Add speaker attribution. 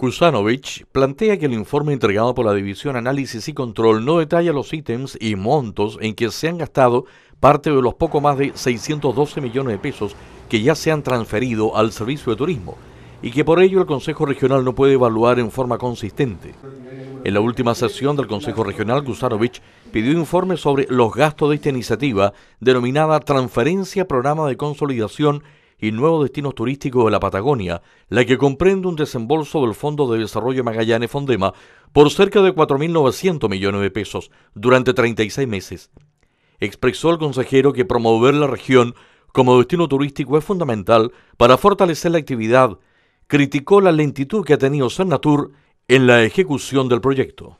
Speaker 1: Kusanovich plantea que el informe entregado por la División Análisis y Control no detalla los ítems y montos en que se han gastado parte de los poco más de 612 millones de pesos que ya se han transferido al Servicio de Turismo y que por ello el Consejo Regional no puede evaluar en forma consistente. En la última sesión del Consejo Regional, Gusanovich pidió informes sobre los gastos de esta iniciativa denominada Transferencia Programa de Consolidación y nuevos destinos turísticos de la Patagonia, la que comprende un desembolso del Fondo de Desarrollo Magallanes Fondema por cerca de 4.900 millones de pesos durante 36 meses. Expresó el consejero que promover la región como destino turístico es fundamental para fortalecer la actividad. Criticó la lentitud que ha tenido Natur en la ejecución del proyecto.